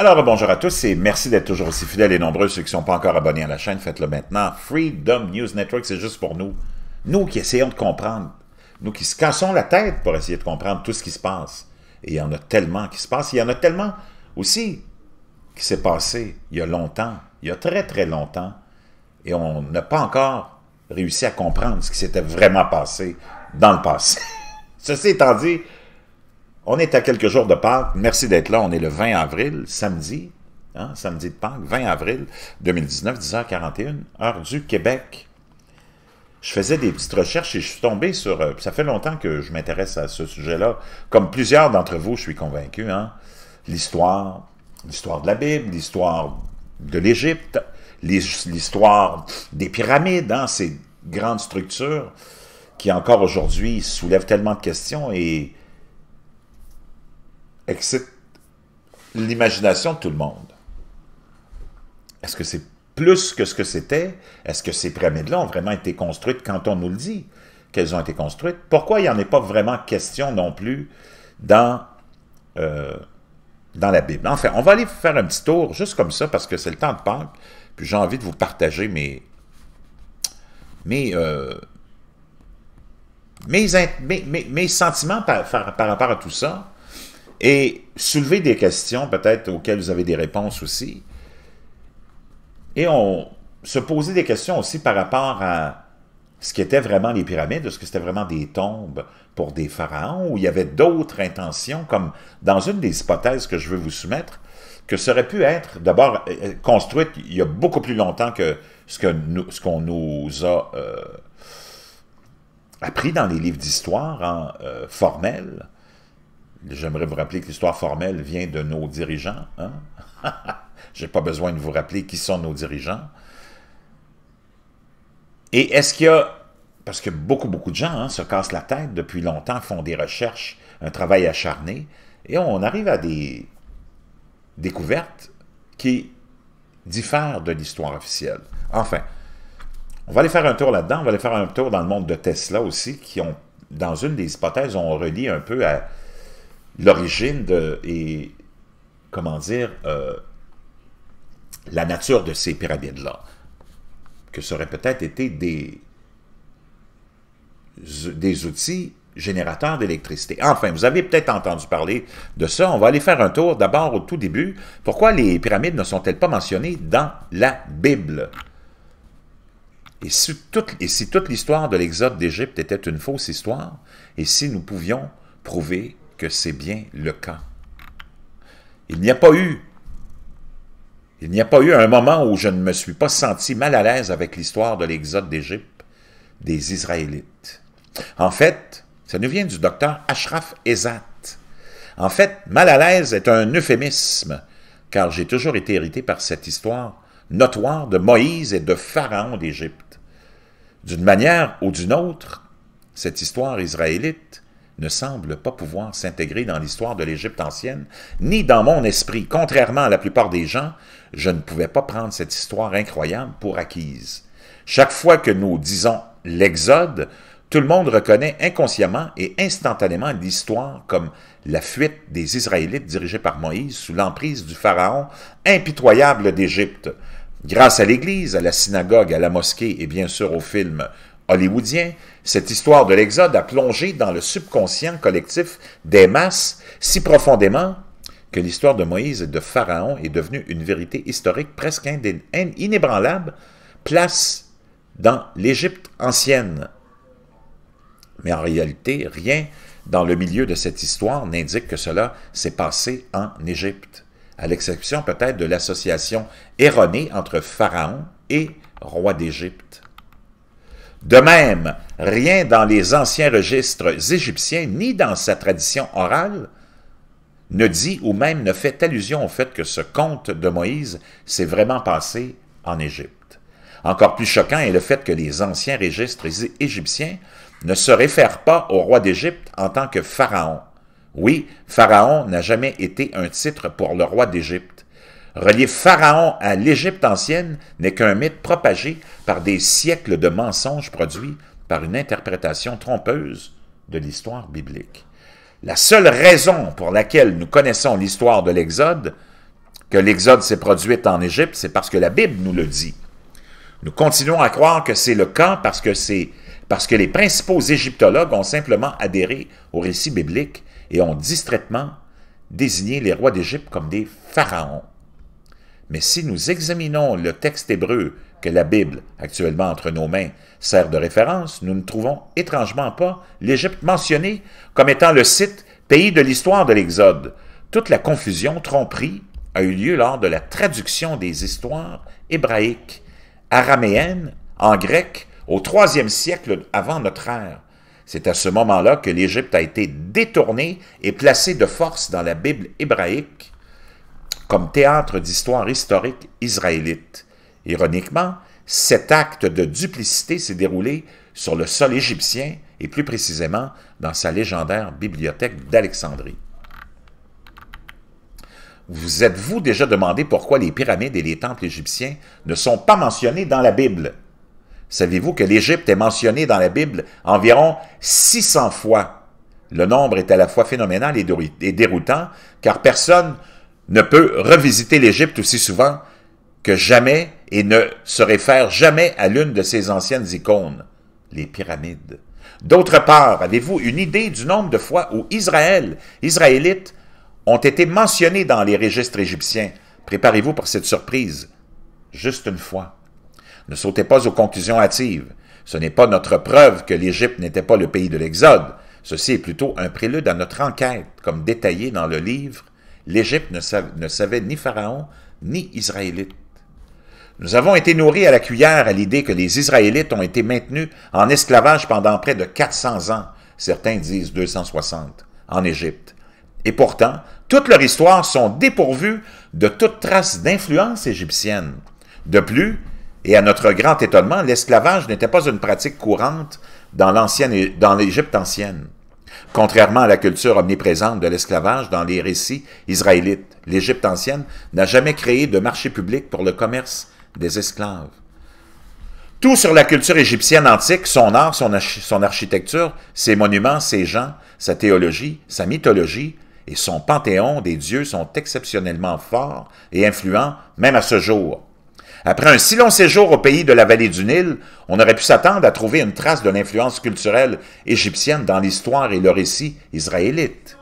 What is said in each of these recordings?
Alors, bonjour à tous et merci d'être toujours aussi fidèles et nombreux. Ceux qui ne sont pas encore abonnés à la chaîne, faites-le maintenant. Freedom News Network, c'est juste pour nous. Nous qui essayons de comprendre. Nous qui se cassons la tête pour essayer de comprendre tout ce qui se passe. Et il y en a tellement qui se passe. Il y en a tellement aussi qui s'est passé il y a longtemps, il y a très très longtemps. Et on n'a pas encore réussi à comprendre ce qui s'était vraiment passé dans le passé. Ceci étant dit, on est à quelques jours de Pâques. Merci d'être là. On est le 20 avril, samedi. Hein, samedi de Pâques, 20 avril 2019, 10h41, heure du Québec. Je faisais des petites recherches et je suis tombé sur... Euh, ça fait longtemps que je m'intéresse à ce sujet-là. Comme plusieurs d'entre vous, je suis convaincu. Hein. l'histoire, l'histoire de la Bible, l'histoire de l'Égypte, l'histoire des pyramides, hein, ces grandes structures qui encore aujourd'hui soulèvent tellement de questions et excite l'imagination de tout le monde. Est-ce que c'est plus que ce que c'était? Est-ce que ces pyramides-là ont vraiment été construites quand on nous le dit qu'elles ont été construites? Pourquoi il n'y en est pas vraiment question non plus dans, euh, dans la Bible? Enfin, on va aller faire un petit tour, juste comme ça, parce que c'est le temps de Pâques, puis j'ai envie de vous partager mes, mes, euh, mes, sentiments par rapport à tout ça et soulever des questions peut-être auxquelles vous avez des réponses aussi. Et on se poser des questions aussi par rapport à ce qui était vraiment les pyramides, est-ce que c'était vraiment des tombes pour des pharaons ou il y avait d'autres intentions, comme dans une des hypothèses que je veux vous soumettre, que ça aurait pu être d'abord euh, euh, construite il y a beaucoup plus longtemps que ce qu'on nous a euh, appris dans les livres d'histoire en hein, J'aimerais vous rappeler que l'histoire formelle vient de nos dirigeants. Hein? Je n'ai pas besoin de vous rappeler qui sont nos dirigeants. Et est-ce qu'il y a... Parce que beaucoup, beaucoup de gens hein, se cassent la tête depuis longtemps, font des recherches, un travail acharné, et on arrive à des découvertes qui diffèrent de l'histoire officielle. Enfin, on va aller faire un tour là-dedans, on va aller faire un tour dans le monde de Tesla aussi, qui ont, dans une des hypothèses, on relie un peu à l'origine de, et comment dire, euh, la nature de ces pyramides-là, que ça aurait peut-être été des, des outils générateurs d'électricité. Enfin, vous avez peut-être entendu parler de ça. On va aller faire un tour d'abord au tout début. Pourquoi les pyramides ne sont-elles pas mentionnées dans la Bible? Et si toute, et si toute l'histoire de l'exode d'Égypte était une fausse histoire, et si nous pouvions prouver que c'est bien le cas. Il n'y a pas eu il n'y a pas eu un moment où je ne me suis pas senti mal à l'aise avec l'histoire de l'exode d'Égypte des Israélites. En fait, ça nous vient du docteur Ashraf Ezat. En fait, mal à l'aise est un euphémisme, car j'ai toujours été irrité par cette histoire notoire de Moïse et de Pharaon d'Égypte. D'une manière ou d'une autre, cette histoire israélite ne semble pas pouvoir s'intégrer dans l'histoire de l'Égypte ancienne, ni dans mon esprit. Contrairement à la plupart des gens, je ne pouvais pas prendre cette histoire incroyable pour acquise. Chaque fois que nous disons l'Exode, tout le monde reconnaît inconsciemment et instantanément l'histoire comme la fuite des Israélites dirigée par Moïse sous l'emprise du Pharaon impitoyable d'Égypte. Grâce à l'Église, à la synagogue, à la mosquée et bien sûr au film hollywoodien, cette histoire de l'Exode a plongé dans le subconscient collectif des masses si profondément que l'histoire de Moïse et de Pharaon est devenue une vérité historique presque inébranlable, place dans l'Égypte ancienne. Mais en réalité, rien dans le milieu de cette histoire n'indique que cela s'est passé en Égypte, à l'exception peut-être de l'association erronée entre Pharaon et roi d'Égypte. De même, rien dans les anciens registres égyptiens ni dans sa tradition orale ne dit ou même ne fait allusion au fait que ce conte de Moïse s'est vraiment passé en Égypte. Encore plus choquant est le fait que les anciens registres égyptiens ne se réfèrent pas au roi d'Égypte en tant que pharaon. Oui, pharaon n'a jamais été un titre pour le roi d'Égypte relier Pharaon à l'Égypte ancienne n'est qu'un mythe propagé par des siècles de mensonges produits par une interprétation trompeuse de l'histoire biblique. La seule raison pour laquelle nous connaissons l'histoire de l'Exode, que l'Exode s'est produite en Égypte, c'est parce que la Bible nous le dit. Nous continuons à croire que c'est le cas parce que, parce que les principaux égyptologues ont simplement adhéré au récit biblique et ont distraitement désigné les rois d'Égypte comme des pharaons. Mais si nous examinons le texte hébreu que la Bible, actuellement entre nos mains, sert de référence, nous ne trouvons étrangement pas l'Égypte mentionnée comme étant le site pays de l'histoire de l'Exode. Toute la confusion, tromperie, a eu lieu lors de la traduction des histoires hébraïques, araméennes, en grec, au troisième siècle avant notre ère. C'est à ce moment-là que l'Égypte a été détournée et placée de force dans la Bible hébraïque comme théâtre d'histoire historique israélite. Ironiquement, cet acte de duplicité s'est déroulé sur le sol égyptien et plus précisément dans sa légendaire bibliothèque d'Alexandrie. Vous êtes-vous déjà demandé pourquoi les pyramides et les temples égyptiens ne sont pas mentionnés dans la Bible? Savez-vous que l'Égypte est mentionnée dans la Bible environ 600 fois? Le nombre est à la fois phénoménal et déroutant, car personne ne peut revisiter l'Égypte aussi souvent que jamais et ne se réfère jamais à l'une de ses anciennes icônes, les pyramides. D'autre part, avez-vous une idée du nombre de fois où Israël, Israélites, ont été mentionnés dans les registres égyptiens? Préparez-vous pour cette surprise. Juste une fois. Ne sautez pas aux conclusions hâtives. Ce n'est pas notre preuve que l'Égypte n'était pas le pays de l'Exode. Ceci est plutôt un prélude à notre enquête, comme détaillé dans le livre L'Égypte ne, savait ni Pharaon ni Israélite. Nous avons été nourris à la cuillère à l'idée que les Israélites ont été maintenus en esclavage pendant près de 400 ans, certains disent 260, en Égypte. Et pourtant, toute leur histoire sont dépourvues de toute trace d'influence égyptienne. De plus, et à notre grand étonnement, l'esclavage n'était pas une pratique courante dans l'Égypte ancienne. Contrairement à la culture omniprésente de l'esclavage dans les récits israélites, l'Égypte ancienne n'a jamais créé de marché public pour le commerce des esclaves. Tout sur la culture égyptienne antique, son art, son, architecture, ses monuments, ses gens, sa théologie, sa mythologie et son panthéon des dieux sont exceptionnellement forts et influents même à ce jour. Après un si long séjour au pays de la vallée du Nil, on aurait pu s'attendre à trouver une trace de l'influence culturelle égyptienne dans l'histoire et le récit israélite.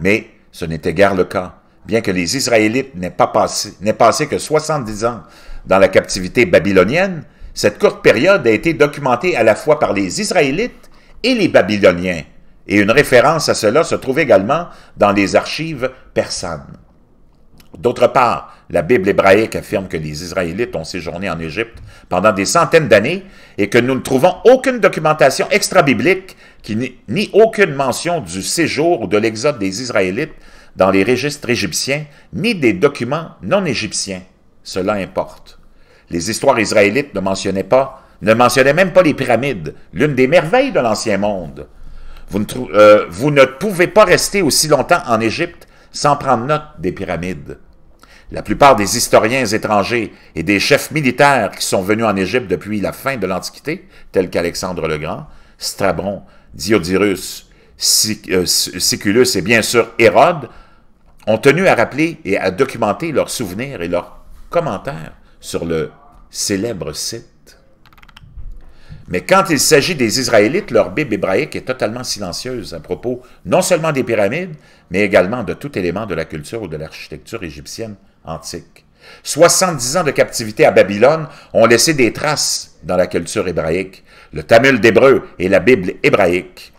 Mais ce n'était guère le cas, bien que les Israélites n'aient passé, passé que 70 ans dans la captivité babylonienne, cette courte période a été documentée à la fois par les Israélites et les Babyloniens, et une référence à cela se trouve également dans les archives persanes. D'autre part, la Bible hébraïque affirme que les Israélites ont séjourné en Égypte pendant des centaines d'années et que nous ne trouvons aucune documentation extra-biblique ni aucune mention du séjour ou de l'exode des Israélites dans les registres égyptiens, ni des documents non égyptiens. Cela importe. Les histoires israélites ne mentionnaient pas, ne mentionnaient même pas les pyramides, l'une des merveilles de l'Ancien Monde. Vous ne, euh, vous ne pouvez pas rester aussi longtemps en Égypte sans prendre note des pyramides. La plupart des historiens étrangers et des chefs militaires qui sont venus en Égypte depuis la fin de l'Antiquité, tels qu'Alexandre le Grand, Strabon, Diodirus, euh, Siculus et bien sûr Hérode, ont tenu à rappeler et à documenter leurs souvenirs et leurs commentaires sur le célèbre site. Mais quand il s'agit des Israélites, leur Bible hébraïque est totalement silencieuse à propos non seulement des pyramides, mais également de tout élément de la culture ou de l'architecture égyptienne antique. 70 ans de captivité à Babylone ont laissé des traces dans la culture hébraïque, le Tamil d'hébreu et la Bible hébraïque.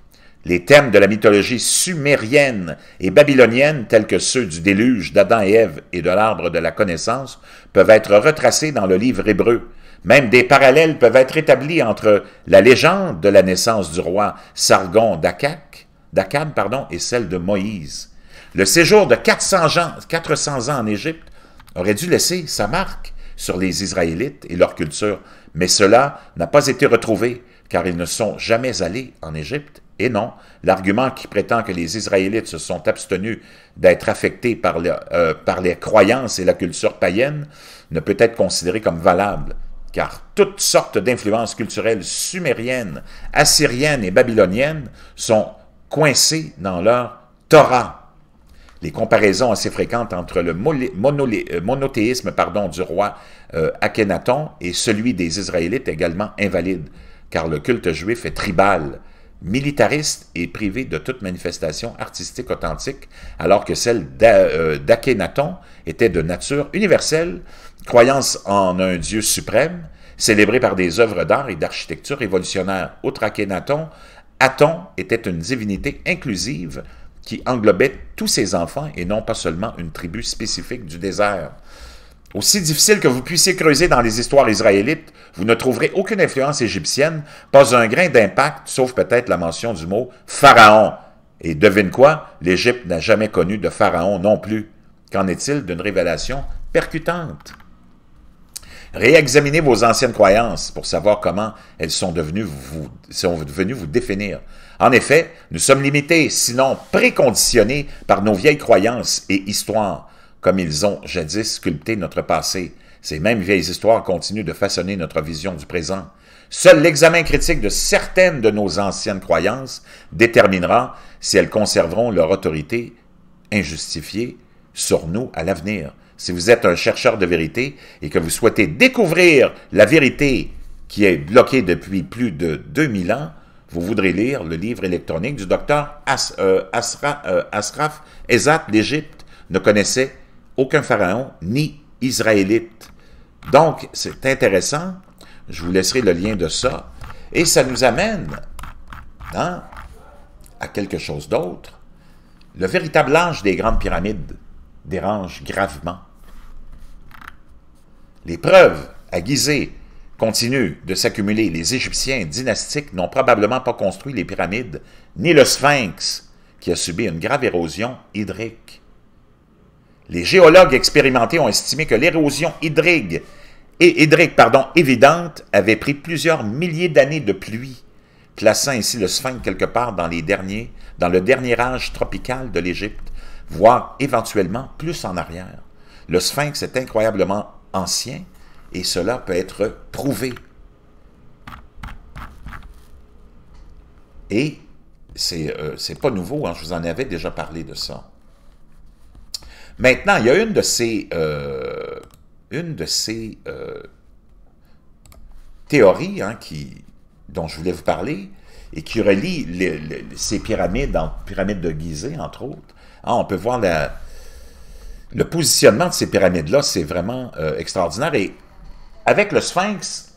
Les thèmes de la mythologie sumérienne et babylonienne, tels que ceux du déluge d'Adam et Ève et de l'arbre de la connaissance, peuvent être retracés dans le livre hébreu. Même des parallèles peuvent être établis entre la légende de la naissance du roi Sargon d'Akkad et celle de Moïse. Le séjour de 400 ans, 400 ans en Égypte aurait dû laisser sa marque sur les Israélites et leur culture, mais cela n'a pas été retrouvé, car ils ne sont jamais allés en Égypte. Et non, l'argument qui prétend que les Israélites se sont abstenus d'être affectés par, euh, par les croyances et la culture païenne ne peut être considéré comme valable, car toutes sortes d'influences culturelles sumériennes, assyriennes et babyloniennes sont coincées dans leur Torah, les comparaisons assez fréquentes entre le euh, monothéisme pardon, du roi euh, Akhenaton et celui des Israélites également invalides, car le culte juif est tribal, militariste et privé de toute manifestation artistique authentique, alors que celle euh, d'Akhenaton était de nature universelle, croyance en un Dieu suprême, célébré par des œuvres d'art et d'architecture révolutionnaires. Outre Akhenaton, Aton était une divinité inclusive, qui englobait tous ses enfants et non pas seulement une tribu spécifique du désert. Aussi difficile que vous puissiez creuser dans les histoires israélites, vous ne trouverez aucune influence égyptienne, pas un grain d'impact, sauf peut-être la mention du mot Pharaon. Et devine quoi, l'Égypte n'a jamais connu de Pharaon non plus. Qu'en est-il d'une révélation percutante? Réexaminez vos anciennes croyances pour savoir comment elles sont devenues vous, sont devenues vous définir. En effet, nous sommes limités, sinon préconditionnés par nos vieilles croyances et histoires, comme ils ont jadis sculpté notre passé. Ces mêmes vieilles histoires continuent de façonner notre vision du présent. Seul l'examen critique de certaines de nos anciennes croyances déterminera si elles conserveront leur autorité injustifiée sur nous à l'avenir si vous êtes un chercheur de vérité et que vous souhaitez découvrir la vérité qui est bloquée depuis plus de 2000 ans, vous voudrez lire le livre électronique du docteur euh, euh, Asraf Ezat. L'Égypte ne connaissait aucun pharaon ni israélite. Donc, c'est intéressant. Je vous laisserai le lien de ça. Et ça nous amène hein, à quelque chose d'autre. Le véritable ange des grandes pyramides dérange gravement les preuves guiser, continuent de s'accumuler. Les Égyptiens dynastiques n'ont probablement pas construit les pyramides, ni le sphinx, qui a subi une grave érosion hydrique. Les géologues expérimentés ont estimé que l'érosion hydrique, et hydrique pardon, évidente avait pris plusieurs milliers d'années de pluie, plaçant ainsi le sphinx quelque part dans, les derniers, dans le dernier âge tropical de l'Égypte, voire éventuellement plus en arrière. Le sphinx est incroyablement ancien, et cela peut être prouvé. Et c'est n'est euh, pas nouveau, hein, je vous en avais déjà parlé de ça. Maintenant, il y a une de ces, euh, une de ces euh, théories hein, qui, dont je voulais vous parler et qui relie ces pyramides, en, pyramides de Gizeh, entre autres. Ah, on peut voir la, le positionnement de ces pyramides-là, c'est vraiment euh, extraordinaire. Et avec le sphinx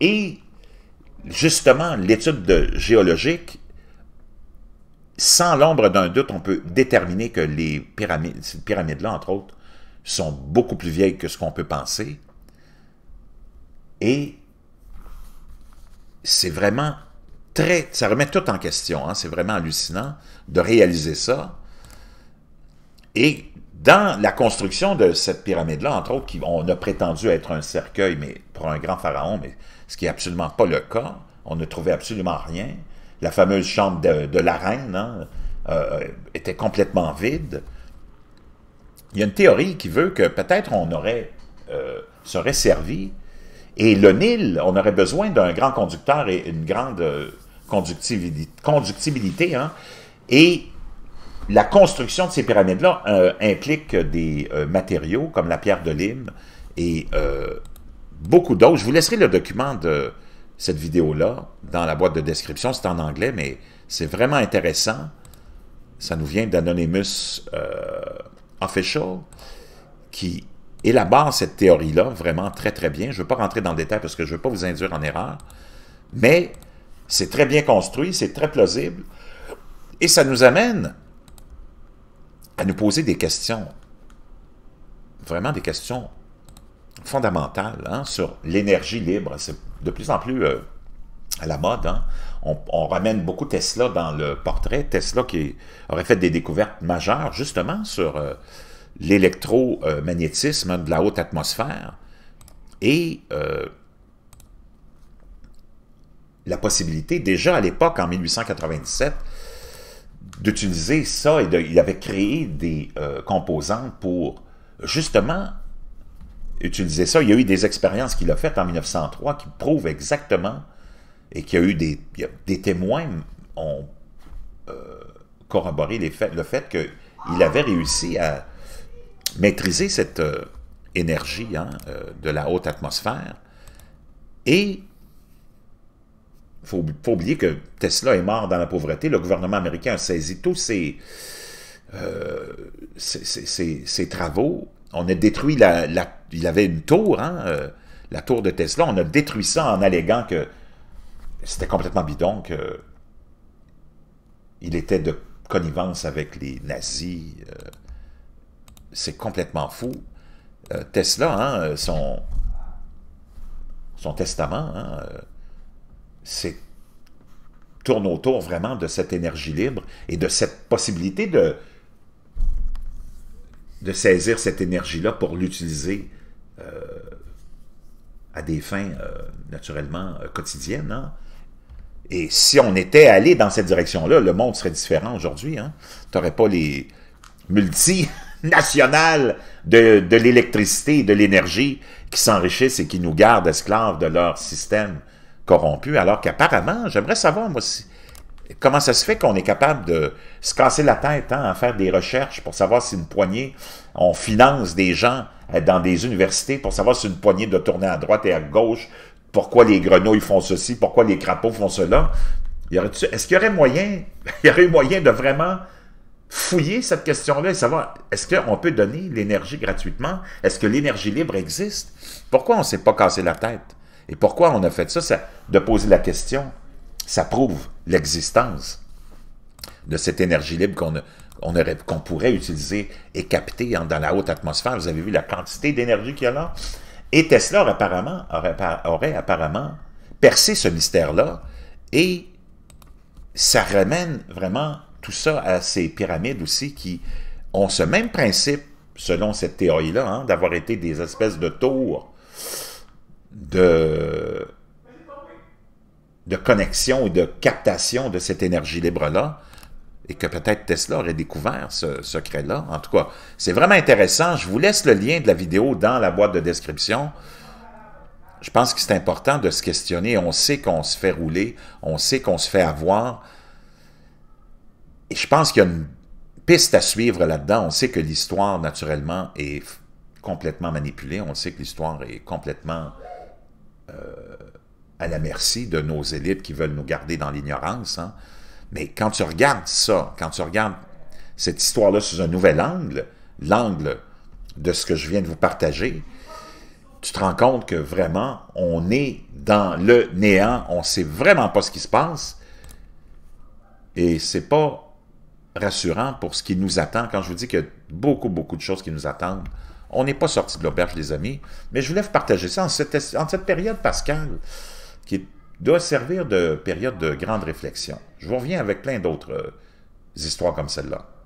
et justement l'étude géologique, sans l'ombre d'un doute, on peut déterminer que les pyramides, ces pyramides-là, entre autres, sont beaucoup plus vieilles que ce qu'on peut penser. Et c'est vraiment très... Ça remet tout en question. Hein. C'est vraiment hallucinant de réaliser ça. Et dans la construction de cette pyramide-là, entre autres, qui, on a prétendu être un cercueil mais pour un grand pharaon, mais ce qui n'est absolument pas le cas. On ne trouvait absolument rien. La fameuse chambre de, la reine hein, euh, était complètement vide. Il y a une théorie qui veut que peut-être on aurait euh, serait servi et le Nil, on aurait besoin d'un grand conducteur et une grande euh, conductibilité. hein, et la construction de ces pyramides-là euh, implique des euh, matériaux comme la pierre de lime et euh, beaucoup d'autres. Je vous laisserai le document de cette vidéo-là dans la boîte de description. C'est en anglais, mais c'est vraiment intéressant. Ça nous vient d'Anonymous Official qui élabore cette théorie-là vraiment très, très bien. Je ne veux pas rentrer dans le détail parce que je ne veux pas vous induire en erreur, mais c'est très bien construit, c'est très plausible. Et ça nous amène à nous poser des questions, vraiment des questions fondamentales hein, sur l'énergie libre. C'est de plus en plus euh, à la mode. Hein. On, ramène beaucoup Tesla dans le portrait. Tesla qui aurait fait des découvertes majeures justement sur euh, l'électromagnétisme de la haute atmosphère et euh, la possibilité, déjà à l'époque, en 1897, d'utiliser ça. Et il avait créé des composants euh, composantes pour justement utiliser ça. Il y a eu des expériences qu'il a faites en 1903 qui prouvent exactement et qu'il y a eu des, des témoins ont euh, corroboré le fait qu'il avait réussi à maîtriser cette euh, énergie hein, de la haute atmosphère et faut, faut, oublier que Tesla est mort dans la pauvreté. Le gouvernement américain a saisi tous ses, euh, travaux. On a détruit la, Il avait une tour, hein, euh, la tour de Tesla. On a détruit ça en alléguant que c'était complètement bidon, que il était de connivence avec les nazis. Euh, c'est complètement fou. Tesla, hein, son, son testament, hein, c'est tourne autour vraiment de cette énergie libre et de cette possibilité de, saisir cette énergie-là pour l'utiliser euh, à des fins euh, naturellement euh, quotidiennes. Hein. Et si on était allé dans cette direction-là, le monde serait différent aujourd'hui. Hein. Tu n'aurais pas les multinationales de, l'électricité de l'énergie qui s'enrichissent et qui nous gardent esclaves de leur système Corrompu, alors qu'apparemment, j'aimerais savoir, moi, comment ça se fait qu'on est capable de se casser la tête en hein, à faire des recherches pour savoir si une poignée, on finance des gens euh, dans des universités pour savoir si une poignée de tourner à droite et à gauche, pourquoi les grenouilles font ceci, pourquoi les crapauds font cela. Est-ce qu'il y aurait moyen, il y aurait moyen de vraiment fouiller cette question-là et savoir, est-ce qu'on peut donner l'énergie gratuitement? Est-ce que l'énergie libre existe? Pourquoi on ne s'est pas cassé la tête? Et pourquoi on a fait ça, ça de poser la question, ça prouve l'existence de cette énergie libre qu'on pourrait utiliser et capter dans la haute atmosphère. Vous avez vu la quantité d'énergie qu'il y a là? Et Tesla aurait apparemment, aurait, apparemment percé ce mystère-là et ça ramène vraiment tout ça à ces pyramides aussi qui ont ce même principe, selon cette théorie-là, hein, d'avoir été des espèces de tours de, de connexion et de captation de cette énergie libre-là, et que peut-être Tesla aurait découvert ce secret-là. En tout cas, c'est vraiment intéressant. Je vous laisse le lien de la vidéo dans la boîte de description. Je pense que c'est important de se questionner. On sait qu'on se fait rouler, on sait qu'on se fait avoir. Et je pense qu'il y a une piste à suivre là-dedans. On sait que l'histoire, naturellement, est complètement manipulée. On sait que l'histoire est complètement euh, à la merci de nos élites qui veulent nous garder dans l'ignorance. Hein. Mais quand tu regardes ça, quand tu regardes cette histoire-là sous un nouvel angle, l'angle de ce que je viens de vous partager, tu te rends compte que vraiment, on est dans le néant, on ne sait vraiment pas ce qui se passe, et c'est pas rassurant pour ce qui nous attend. Quand je vous dis qu'il y a beaucoup, beaucoup de choses qui nous attendent, on n'est pas sorti de l'auberge, les amis. Mais je voulais vous partager ça en cette, période pascale qui doit servir de période de grande réflexion. Je vous reviens avec plein d'autres euh, histoires comme celle-là.